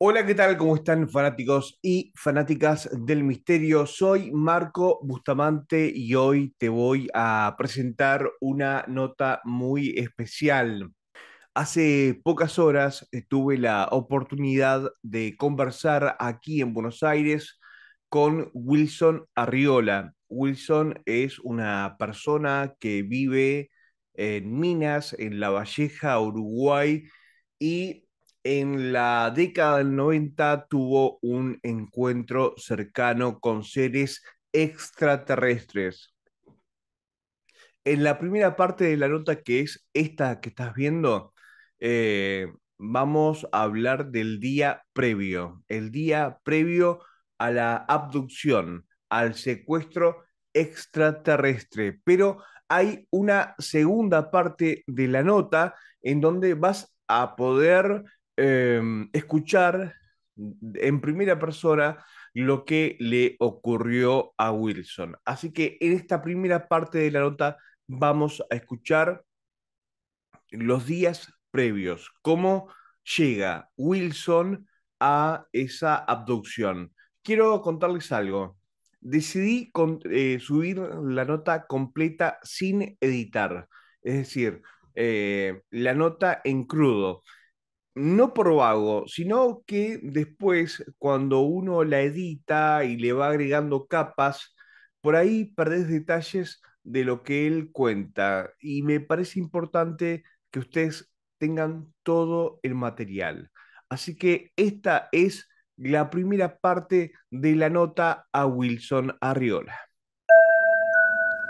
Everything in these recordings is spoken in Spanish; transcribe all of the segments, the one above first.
Hola, ¿qué tal? ¿Cómo están fanáticos y fanáticas del misterio? Soy Marco Bustamante y hoy te voy a presentar una nota muy especial. Hace pocas horas tuve la oportunidad de conversar aquí en Buenos Aires con Wilson Arriola. Wilson es una persona que vive en Minas, en La Valleja, Uruguay, y en la década del 90 tuvo un encuentro cercano con seres extraterrestres. En la primera parte de la nota, que es esta que estás viendo, eh, vamos a hablar del día previo, el día previo a la abducción, al secuestro extraterrestre. Pero hay una segunda parte de la nota en donde vas a poder Em, escuchar en primera persona lo que le ocurrió a Wilson. Así que en esta primera parte de la nota vamos a escuchar los días previos, cómo llega Wilson a esa abducción. Quiero contarles algo. Decidí eh, subir la nota completa sin editar, es decir, eh, la nota en crudo no por vago, sino que después, cuando uno la edita y le va agregando capas, por ahí perdés detalles de lo que él cuenta. Y me parece importante que ustedes tengan todo el material. Así que esta es la primera parte de la nota a Wilson Arriola.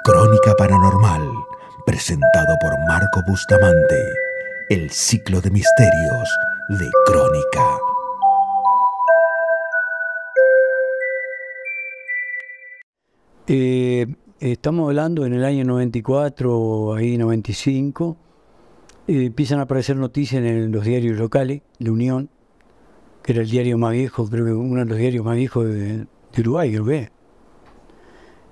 Crónica Paranormal, presentado por Marco Bustamante el ciclo de misterios de Crónica. Eh, estamos hablando en el año 94, ahí 95, eh, empiezan a aparecer noticias en, los diarios locales, La Unión, que era el diario más viejo, creo que uno de los diarios más viejos de, Uruguay, creo que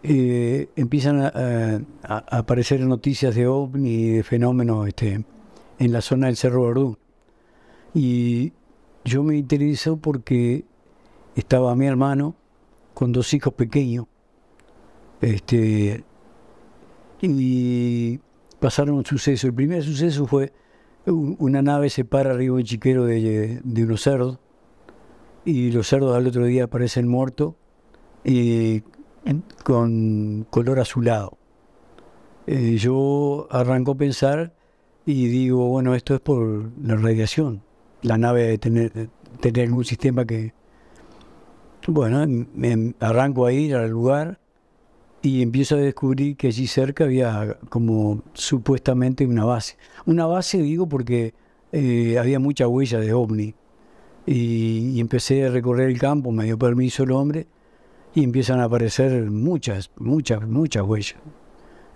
eh, empiezan a, aparecer noticias de ovni de fenómenos este, en la zona del Cerro Verdún. Y yo me interesó porque estaba mi hermano con dos hijos pequeños. Este, y pasaron un suceso. El primer suceso fue una nave se para arriba de chiquero de, de unos cerdos y los cerdos al otro día aparecen muertos con color azulado. Eh, yo arrancó a pensar y digo, bueno, esto es por la radiación. La nave debe tener, tener algún sistema que... Bueno, arranco a ir al lugar y empiezo a descubrir que allí cerca había como supuestamente una base. Una base, digo, porque eh, había muchas huellas de ovni. Y, y, empecé a recorrer el campo, me dio permiso el hombre, y empiezan a aparecer muchas, muchas, muchas huellas.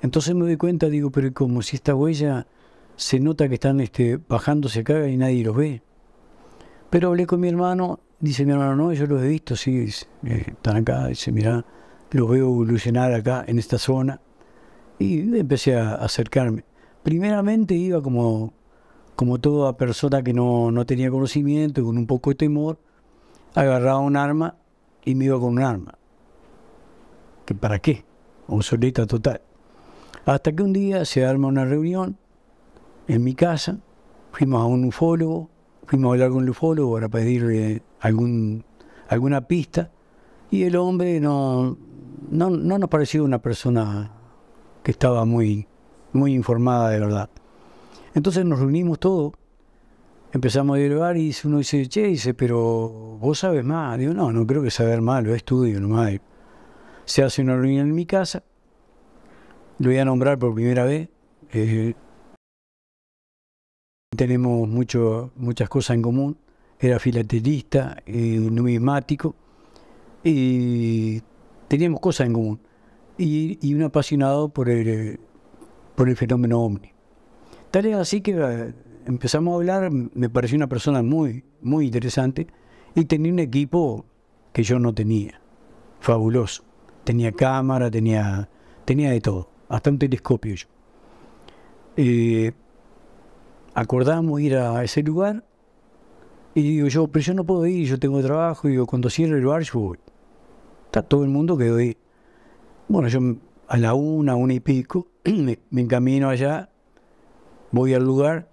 Entonces me doy cuenta, digo, pero como si esta huella se nota que están este, bajándose acá y nadie los ve. Pero hablé con mi hermano, dice mi hermano, no, yo los he visto, sí, eh, están acá, dice, mira los veo evolucionar acá en esta zona. Y empecé a acercarme. Primeramente iba como, como toda persona que no, tenía conocimiento, con un poco de temor, agarraba un arma y me iba con un arma. ¿Que ¿Para qué? Un Obsoleta total. Hasta que un día se arma una reunión en mi casa, fuimos a un ufólogo, fuimos a hablar con un ufólogo para pedirle algún, alguna pista y el hombre no, no, no nos pareció una persona que estaba muy, muy informada de verdad. Entonces nos reunimos todos, empezamos a dialogar y uno dice, che, dice, pero vos sabes más. Digo, no, no creo que saber más, lo estudio nomás. Se hace una reunión en mi casa, lo voy a nombrar por primera vez. Eh, tenemos muchas cosas en común. Era filatelista, eh, numismático, y teníamos cosas en común. Y, un apasionado por el, fenómeno ovni. Tal es así que eh, empezamos a hablar, me pareció una persona muy, interesante, y tenía un equipo que yo no tenía, fabuloso. Tenía cámara, tenía, de todo, hasta un telescopio yo. Eh, acordamos ir a ese lugar y digo yo, pero yo no puedo ir, yo tengo trabajo, y digo, cuando cierre el bar yo voy. Está todo el mundo que doy Bueno, yo a la una, una y pico, me, encamino allá, voy al lugar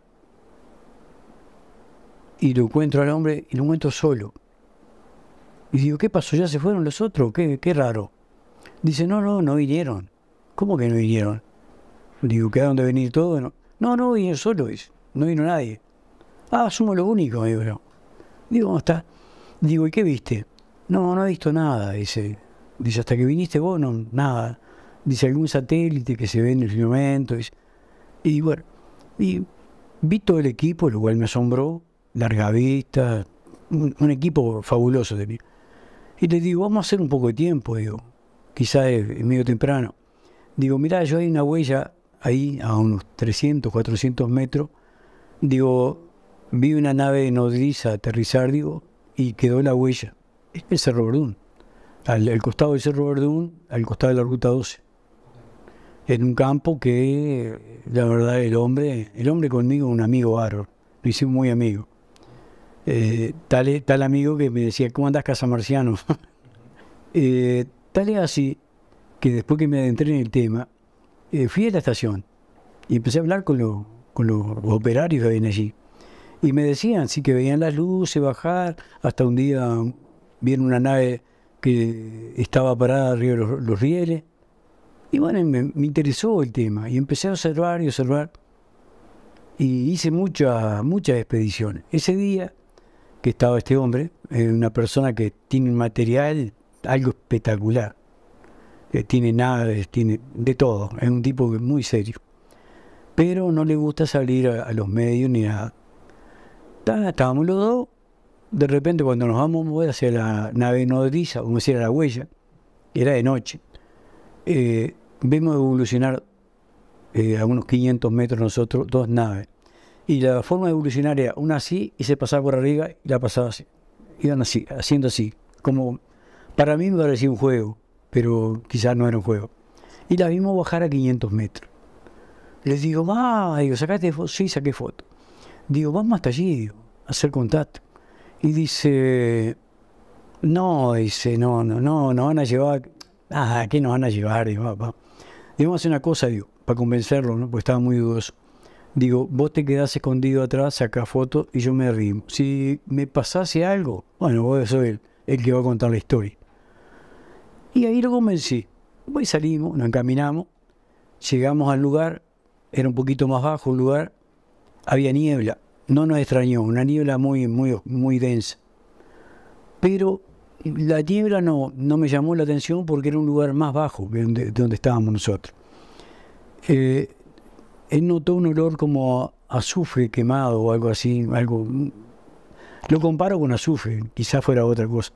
y lo encuentro al hombre y lo encuentro solo. Y digo, ¿qué pasó? ¿Ya se fueron los otros? Qué, qué raro. Dice, no, no, no vinieron. ¿Cómo que no vinieron? Digo, ¿qué de dónde venir todo? No, no, vinieron solo no vino nadie. Ah, somos lo único, digo yo. Digo, ¿cómo está? Digo, ¿y qué viste? No, no he visto nada, dice. Dice, hasta que viniste vos, no, nada. Dice, algún satélite que se ve en el firmamento. Y bueno, y vi todo el equipo, lo cual me asombró. Larga vista, un, equipo fabuloso de Y le digo, vamos a hacer un poco de tiempo, digo. Quizás es medio temprano. Digo, mirá, yo hay una huella ahí a unos 300, 400 metros digo, vi una nave de nodriza aterrizar, digo, y quedó la huella. Es el Cerro Verdún. Al, costado del Cerro Verdún, al costado de la Ruta 12. En un campo que, la verdad, el hombre, el hombre conmigo, un amigo árbol, Lo hicimos muy amigo. Eh, tal, tal amigo que me decía, ¿cómo andás, Casa Marciano? Eh, tal es así que después que me adentré en el tema, eh, fui a la estación y empecé a hablar con los con los operarios que habían allí. Y me decían, sí, que veían las luces bajar, hasta un día vieron una nave que estaba parada arriba de los, rieles. Y bueno, me, interesó el tema y empecé a observar y observar. Y hice muchas muchas expediciones. Ese día que estaba este hombre, una persona que tiene material algo espectacular. que eh, tiene naves, tiene de todo. Es un tipo muy serio pero no le gusta salir a, los medios ni nada. Estábamos los dos, de repente cuando nos vamos a hacia la nave nodriza, como decía la huella, era de noche, eh, vimos evolucionar eh, a unos 500 metros nosotros dos naves. Y la forma de evolucionaria era una así y se pasaba por arriba y la pasaba así. Iban así, haciendo así. Como para mí me parecía un juego, pero quizás no era un juego. Y la vimos bajar a 500 metros. Les digo, va, digo, sacaste foto. Sí, saqué foto. Digo, vamos hasta allí, digo, a hacer contacto. Y dice, no, dice, no, no, no, nos van a llevar. Ah, ¿qué nos van a llevar? Digo, vamos a hacer una cosa, digo, para convencerlo, ¿no? Porque estaba muy dudoso. Digo, vos te quedás escondido atrás, saca foto y yo me río. Si me pasase algo, bueno, vos sos el, el que va a contar la historia. Y ahí lo convencí. voy salimos, nos encaminamos, llegamos al lugar, era un poquito más bajo el lugar, había niebla. No nos extrañó, una niebla muy, muy, muy densa. Pero la niebla no, no me llamó la atención porque era un lugar más bajo de donde, estábamos nosotros. Eh, él notó un olor como azufre quemado o algo así, algo... Lo comparo con azufre, quizás fuera otra cosa.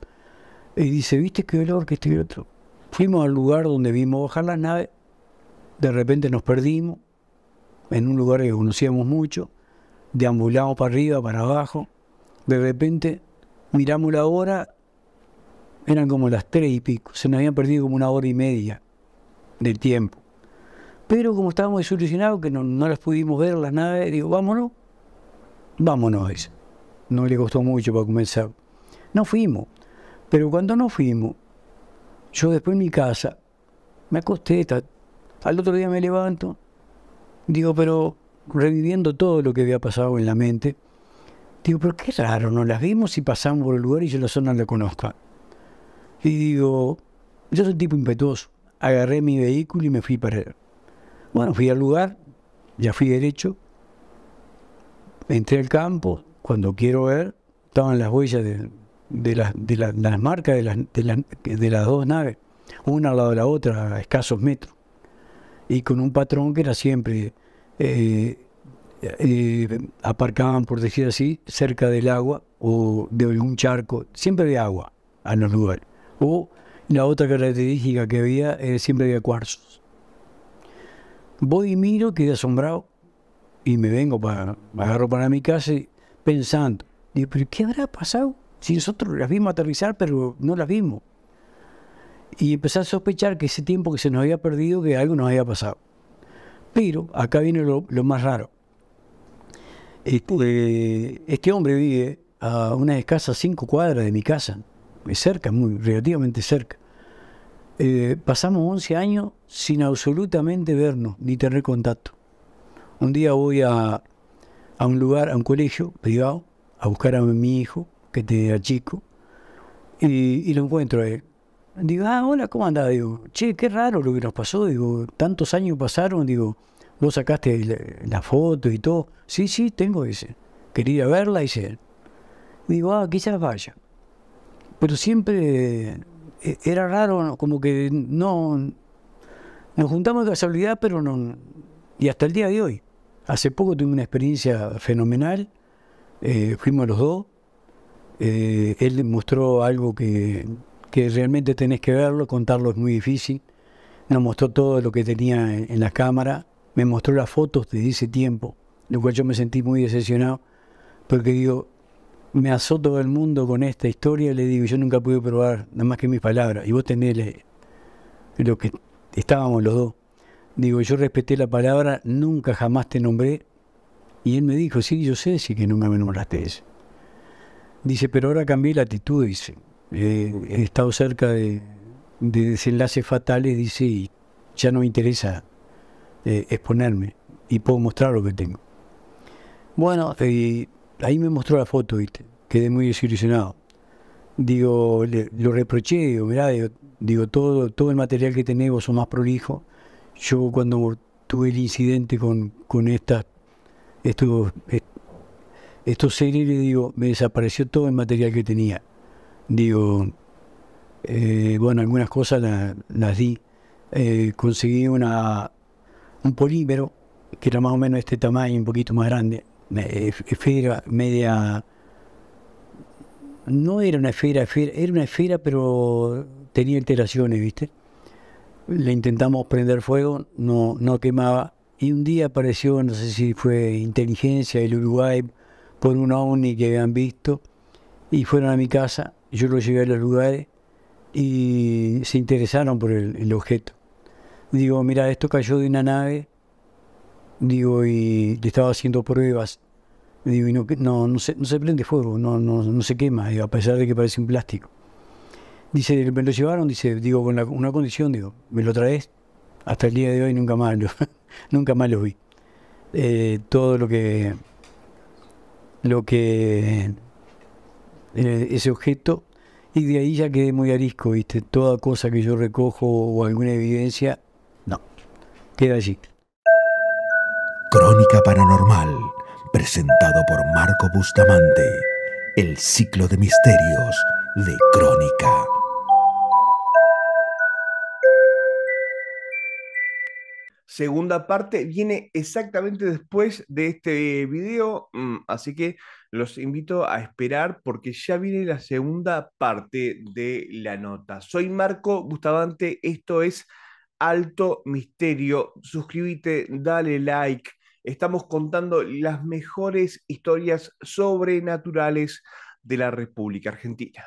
Y dice, ¿viste qué olor que este y otro? Fuimos al lugar donde vimos bajar la nave, de repente nos perdimos, en un lugar que conocíamos mucho, deambulamos para arriba, para abajo, de repente miramos la hora, eran como las tres y pico, se nos habían perdido como una hora y media de tiempo. Pero como estábamos desilusionados, que no, no las pudimos ver las naves, digo, vámonos, vámonos. No le costó mucho para comenzar. No fuimos. Pero cuando no fuimos, yo después en mi casa, me acosté, al otro día me levanto, Digo, pero reviviendo todo lo que había pasado en la mente, digo, pero qué raro, no las vimos y pasamos por el lugar y yo la zona la conozco. Y digo, yo soy un tipo impetuoso. Agarré mi vehículo y me fui para él. Bueno, fui al lugar, ya fui derecho, entré al campo, cuando quiero ver, estaban las huellas de, de las marcas de, de, de las dos naves, una al lado de la otra, a escasos metros y con un patrón que era siempre eh, eh, aparcaban, por decir así, cerca del agua o de un charco, siempre de agua a los lugares. O la otra característica que había, es eh, siempre había cuarzos. Voy y miro, quedé asombrado y me vengo para, me agarro para mi casa pensando, pero ¿qué habrá pasado? Si nosotros las vimos aterrizar, pero no las vimos y empecé a sospechar que ese tiempo que se nos había perdido, que algo nos había pasado. Pero acá viene lo, más raro. Este, este, hombre vive a unas escasas cinco cuadras de mi casa, muy cerca, muy relativamente cerca. Eh, pasamos 11 años sin absolutamente vernos ni tener contacto. Un día voy a, a un lugar, a un colegio privado, a buscar a mi hijo, que te chico, y, y lo encuentro a él Digo, ah, hola, ¿cómo andás? Digo, che, qué raro lo que nos pasó. Digo, tantos años pasaron. Digo, vos sacaste la, foto y todo. Sí, sí, tengo, ese... Quería verla, y dice. Digo, ah, quizás vaya. Pero siempre eh, era raro, como que no. Nos juntamos de casualidad, pero no. Y hasta el día de hoy. Hace poco tuve una experiencia fenomenal. Eh, fuimos los dos. Eh, él mostró algo que que realmente tenés que verlo, contarlo es muy difícil. Nos mostró todo lo que tenía en, la cámara, me mostró las fotos de ese tiempo, lo cual yo me sentí muy decepcionado, porque digo, me asó todo el mundo con esta historia, le digo, yo nunca pude probar nada más que mis palabras, y vos tenés lo que estábamos los dos. Digo, yo respeté la palabra, nunca jamás te nombré, y él me dijo, sí, yo sé, sí que nunca me nombraste eso. Dice, pero ahora cambié la actitud, dice, eh, he estado cerca de, desenlaces fatales, dice, y ya no me interesa eh, exponerme y puedo mostrar lo que tengo. Bueno, eh, ahí me mostró la foto, ¿viste? quedé muy desilusionado. Digo, lo reproché, digo, mirá, digo, todo, todo el material que tenés vos sos más prolijo. Yo cuando tuve el incidente con, estas, estos, estos series, le digo, me desapareció todo el material que tenía. Digo, eh, bueno, algunas cosas las di. Eh, conseguí una, un polímero que era más o menos este tamaño, un poquito más grande. Esfera media. No era una esfera, era una esfera, pero tenía alteraciones, ¿viste? Le intentamos prender fuego, no, no quemaba. Y un día apareció, no sé si fue inteligencia del Uruguay, por un ovni que habían visto, y fueron a mi casa yo lo llevé a los lugares y se interesaron por el, objeto. Digo, mira, esto cayó de una nave, digo, y le estaba haciendo pruebas. Digo, y no, no, se, no se prende fuego, no, no, se quema, a pesar de que parece un plástico. Dice, me lo llevaron, dice, digo, con una condición, digo, me lo traes hasta el día de hoy, nunca más lo, nunca más lo vi. Eh, todo lo que, lo que ese objeto y de ahí ya quedé muy arisco, ¿viste? Toda cosa que yo recojo o alguna evidencia, no, queda allí. Crónica Paranormal, presentado por Marco Bustamante, el ciclo de misterios de Crónica. segunda parte viene exactamente después de este video, mm, así que los invito a esperar porque ya viene la segunda parte de la nota. Soy Marco Bustamante, esto es Alto Misterio. Suscríbete, dale like. Estamos contando las mejores historias sobrenaturales de la República Argentina.